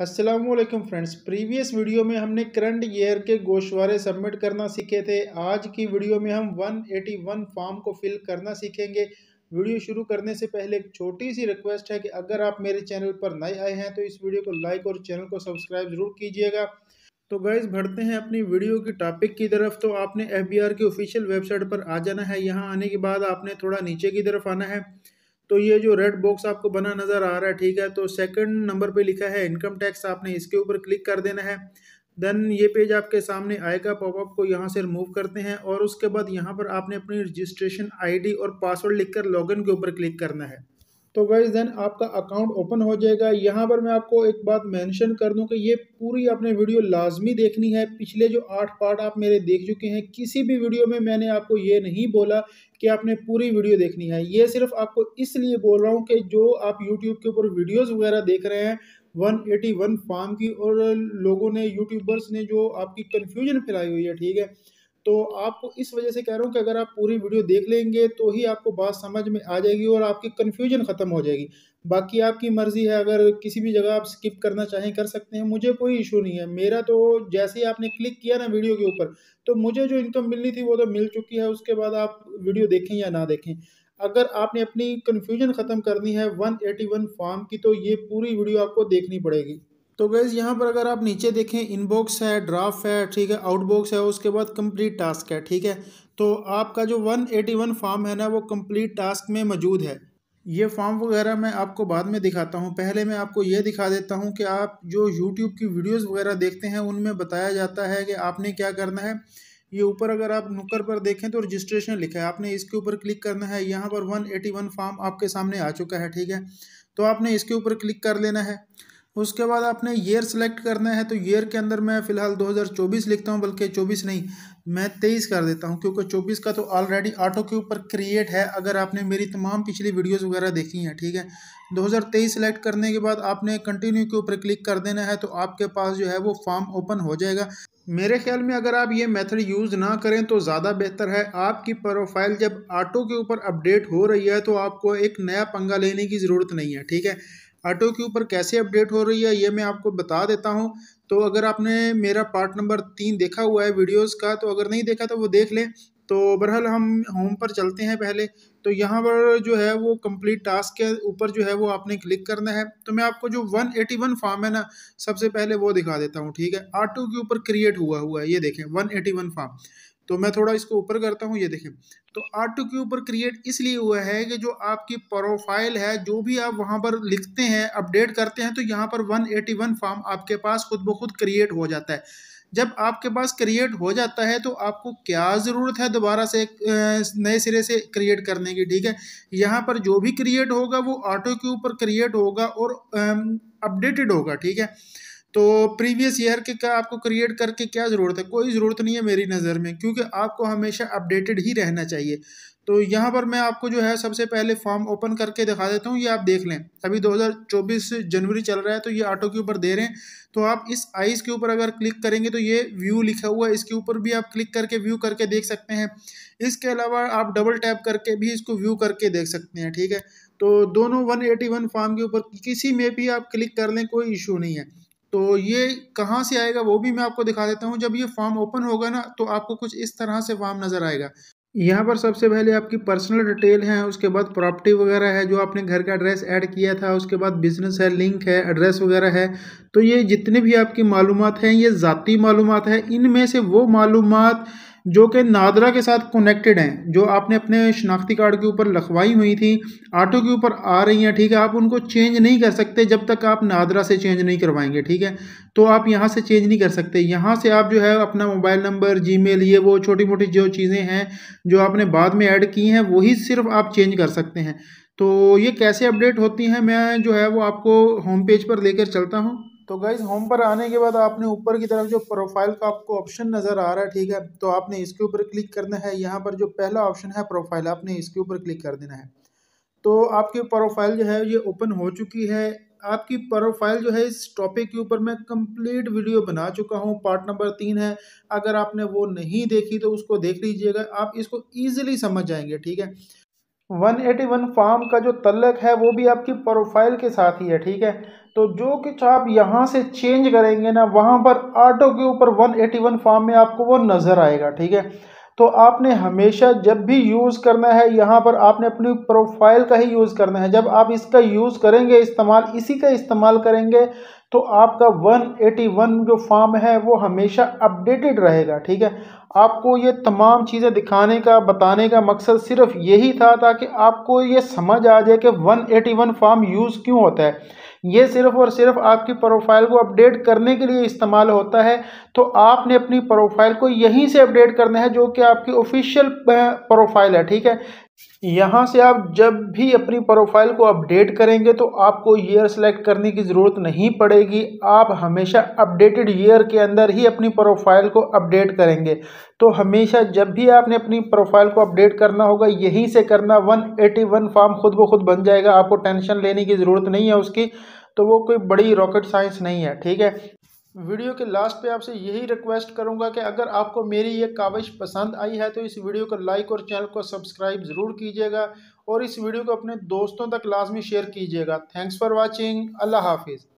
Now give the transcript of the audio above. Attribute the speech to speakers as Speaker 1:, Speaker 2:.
Speaker 1: Aslam friends previous video में हमने current year के गोशवारे सबमिट करना सीखे थे आज की वीडियो में हम 181 फॉर्म को फिल करना सीखेंगे वीडियो शुरू करने से पहले एक छोटी सी रिक्वेस्ट है कि अगर आप मेरे चैनल पर नए आए हैं तो इस वीडियो को लाइक और चैनल को सब्सक्राइब ज़रूर कीजिएगा तो गाइज बढ़ते हैं अपनी वीडियो की टॉपिक की तरफ तो आपने एफ की ऑफिशियल वेबसाइट पर आ जाना है यहाँ आने के बाद आपने थोड़ा नीचे की तरफ आना है तो ये जो रेड बॉक्स आपको बना नज़र आ रहा है ठीक है तो सेकंड नंबर पे लिखा है इनकम टैक्स आपने इसके ऊपर क्लिक कर देना है देन ये पेज आपके सामने आएगा पॉपअप को यहाँ से रिमूव करते हैं और उसके बाद यहाँ पर आपने अपनी रजिस्ट्रेशन आईडी और पासवर्ड लिखकर लॉगिन के ऊपर क्लिक करना है तो गाइज देन आपका अकाउंट ओपन हो जाएगा यहाँ पर मैं आपको एक बात मेंशन कर दूँ कि ये पूरी आपने वीडियो लाजमी देखनी है पिछले जो आठ पार्ट आप मेरे देख चुके हैं किसी भी वीडियो में मैंने आपको ये नहीं बोला कि आपने पूरी वीडियो देखनी है ये सिर्फ आपको इसलिए बोल रहा हूँ कि जो आप यूट्यूब के ऊपर वीडियोज़ वगैरह देख रहे हैं 181 फार्म की और लोगों ने यूट्यूबर्स ने जो आपकी कन्फ्यूजन फैलाई हुई है ठीक है तो आपको इस वजह से कह रहा हूँ कि अगर आप पूरी वीडियो देख लेंगे तो ही आपको बात समझ में आ जाएगी और आपकी कन्फ्यूजन ख़त्म हो जाएगी बाकी आपकी मर्ज़ी है अगर किसी भी जगह आप स्किप करना चाहें कर सकते हैं मुझे कोई इशू नहीं है मेरा तो जैसे ही आपने क्लिक किया ना वीडियो के ऊपर तो मुझे जो इनकम मिलनी थी वो तो मिल चुकी है उसके बाद आप वीडियो देखें या ना देखें अगर आपने अपनी कन्फ्यूजन ख़त्म करनी है वन फॉर्म की तो ये पूरी वीडियो आपको देखनी पड़ेगी तो गैज़ यहाँ पर अगर आप नीचे देखें इनबॉक्स है ड्राफ्ट है ठीक है आउटबॉक्स है उसके बाद कंप्लीट टास्क है ठीक है तो आपका जो 181 फॉर्म है ना वो कंप्लीट टास्क में मौजूद है ये फॉर्म वगैरह मैं आपको बाद में दिखाता हूँ पहले मैं आपको ये दिखा देता हूँ कि आप जो यूट्यूब की वीडियोज़ वगैरह देखते हैं उनमें बताया जाता है कि आपने क्या करना है ये ऊपर अगर आप नुकर पर देखें तो रजिस्ट्रेशन लिखा है आपने इसके ऊपर क्लिक करना है यहाँ पर 181 फॉर्म आपके सामने आ चुका है ठीक है तो आपने इसके ऊपर क्लिक कर लेना है उसके बाद आपने ईयर सेलेक्ट करना है तो ईयर के अंदर मैं फ़िलहाल 2024 लिखता हूँ बल्कि 24 नहीं मैं 23 कर देता हूँ क्योंकि 24 का तो ऑलरेडी ऑटो के ऊपर क्रिएट है अगर आपने मेरी तमाम पिछली वीडियोस वगैरह देखी हैं ठीक है 2023 सेलेक्ट करने के बाद आपने कंटिन्यू के ऊपर क्लिक कर देना है तो आपके पास जो है वो फॉर्म ओपन हो जाएगा मेरे ख्याल में अगर आप ये मेथड यूज़ ना करें तो ज़्यादा बेहतर है आपकी प्रोफाइल जब ऑटो के ऊपर अपडेट हो रही है तो आपको एक नया पंगा लेने की ज़रूरत नहीं है ठीक है ऑटो के ऊपर कैसे अपडेट हो रही है ये मैं आपको बता देता हूँ तो अगर आपने मेरा पार्ट नंबर तीन देखा हुआ है वीडियोस का तो अगर नहीं देखा तो वो देख लें तो बहरहाल हम होम पर चलते हैं पहले तो यहाँ पर जो है वो कंप्लीट टास्क के ऊपर जो है वो आपने क्लिक करना है तो मैं आपको जो 181 फॉर्म है ना सबसे पहले वो दिखा देता हूँ ठीक है आटू के ऊपर क्रिएट हुआ हुआ है ये देखें 181 फॉर्म तो मैं थोड़ा इसको ऊपर करता हूँ ये देखें तो आर टू के ऊपर क्रिएट इसलिए हुआ है कि जो आपकी प्रोफाइल है जो भी आप वहाँ पर लिखते हैं अपडेट करते हैं तो यहाँ पर 181 फॉर्म आपके पास खुद ब खुद क्रिएट हो जाता है जब आपके पास क्रिएट हो जाता है तो आपको क्या ज़रूरत है दोबारा से नए सिरे से क्रिएट करने की ठीक है यहाँ पर जो भी क्रिएट होगा वो ऑटो के ऊपर क्रिएट होगा और अपडेटेड होगा ठीक है तो प्रीवियस ईयर के क्या आपको क्रिएट करके क्या ज़रूरत है कोई ज़रूरत नहीं है मेरी नज़र में क्योंकि आपको हमेशा अपडेटेड ही रहना चाहिए तो यहाँ पर मैं आपको जो है सबसे पहले फॉर्म ओपन करके दिखा देता हूँ ये आप देख लें अभी 2024 जनवरी चल रहा है तो ये ऑटो के ऊपर दे रहे हैं तो आप इस आइस के ऊपर अगर क्लिक करेंगे तो ये व्यू लिखा हुआ है इसके ऊपर भी आप क्लिक करके व्यू करके देख सकते हैं इसके अलावा आप डबल टैप करके भी इसको व्यू करके देख सकते हैं ठीक है तो दोनों वन फॉर्म के ऊपर किसी में भी आप क्लिक कर लें कोई इशू नहीं है तो ये कहाँ से आएगा वो भी मैं आपको दिखा देता हूँ जब ये फॉर्म ओपन होगा ना तो आपको कुछ इस तरह से फॉर्म नज़र आएगा यहाँ पर सबसे पहले आपकी पर्सनल डिटेल है उसके बाद प्रॉपर्टी वगैरह है जो आपने घर का एड्रेस ऐड किया था उसके बाद बिजनेस है लिंक है एड्रेस वगैरह है तो ये जितने भी आपकी मालूम हैं ये ज़ाती मालूम है इनमें से वो मालूम जो कि नादरा के साथ कनेक्टेड हैं जो आपने अपने शनाख्ती कार्ड के ऊपर लखवाई हुई थी आटो के ऊपर आ रही हैं ठीक है आप उनको चेंज नहीं कर सकते जब तक आप नादरा से चेंज नहीं करवाएंगे ठीक है तो आप यहाँ से चेंज नहीं कर सकते यहाँ से आप जो है अपना मोबाइल नंबर जी ये वो छोटी मोटी जो चीज़ें हैं जो आपने बाद में ऐड की हैं वही सिर्फ आप चेंज कर सकते हैं तो ये कैसे अपडेट होती हैं मैं जो है वो आपको होम पेज पर लेकर चलता हूँ तो गाइज होम पर आने के बाद आपने ऊपर की तरफ जो प्रोफाइल का आपको ऑप्शन नज़र आ रहा है ठीक है तो आपने इसके ऊपर क्लिक करना है यहाँ पर जो पहला ऑप्शन है प्रोफाइल आपने इसके ऊपर क्लिक कर देना है तो आपकी प्रोफाइल जो है ये ओपन हो चुकी है आपकी प्रोफाइल जो है इस टॉपिक के ऊपर मैं कंप्लीट वीडियो बना चुका हूँ पार्ट नंबर तीन है अगर आपने वो नहीं देखी तो उसको देख लीजिएगा आप इसको ईजिली समझ जाएंगे ठीक है 181 फॉर्म का जो तलक है वो भी आपकी प्रोफाइल के साथ ही है ठीक है तो जो कुछ आप यहाँ से चेंज करेंगे ना वहाँ पर ऑटो के ऊपर 181 फॉर्म में आपको वो नज़र आएगा ठीक है तो आपने हमेशा जब भी यूज़ करना है यहाँ पर आपने अपनी प्रोफाइल का ही यूज़ करना है जब आप इसका यूज़ करेंगे इस्तेमाल इसी का इस्तेमाल करेंगे तो आपका 181 जो फॉर्म है वो हमेशा अपडेटेड रहेगा ठीक है आपको ये तमाम चीज़ें दिखाने का बताने का मकसद सिर्फ यही था ताकि आपको ये समझ आ जाए कि 181 फॉर्म यूज़ क्यों होता है ये सिर्फ और सिर्फ आपकी प्रोफाइल को अपडेट करने के लिए इस्तेमाल होता है तो आपने अपनी प्रोफाइल को यहीं से अपडेट करना है जो कि आपकी ऑफिशियल प्रोफाइल है ठीक है यहाँ से आप जब भी अपनी प्रोफाइल को अपडेट करेंगे तो आपको ईयर सेलेक्ट करने की ज़रूरत नहीं पड़ेगी आप हमेशा अपडेटेड ईयर के अंदर ही अपनी प्रोफाइल को अपडेट करेंगे तो हमेशा जब भी आपने अपनी प्रोफाइल को अपडेट करना होगा यहीं से करना 181 फॉर्म खुद ब खुद बन जाएगा आपको टेंशन लेने की ज़रूरत नहीं है उसकी तो वो कोई बड़ी रॉकेट साइंस नहीं है ठीक है वीडियो के लास्ट पे आपसे यही रिक्वेस्ट करूंगा कि अगर आपको मेरी ये काविश पसंद आई है तो इस वीडियो को लाइक और चैनल को सब्सक्राइब ज़रूर कीजिएगा और इस वीडियो को अपने दोस्तों तक लाजमी शेयर कीजिएगा थैंक्स फॉर वॉचिंग अल्लाह हाफिज़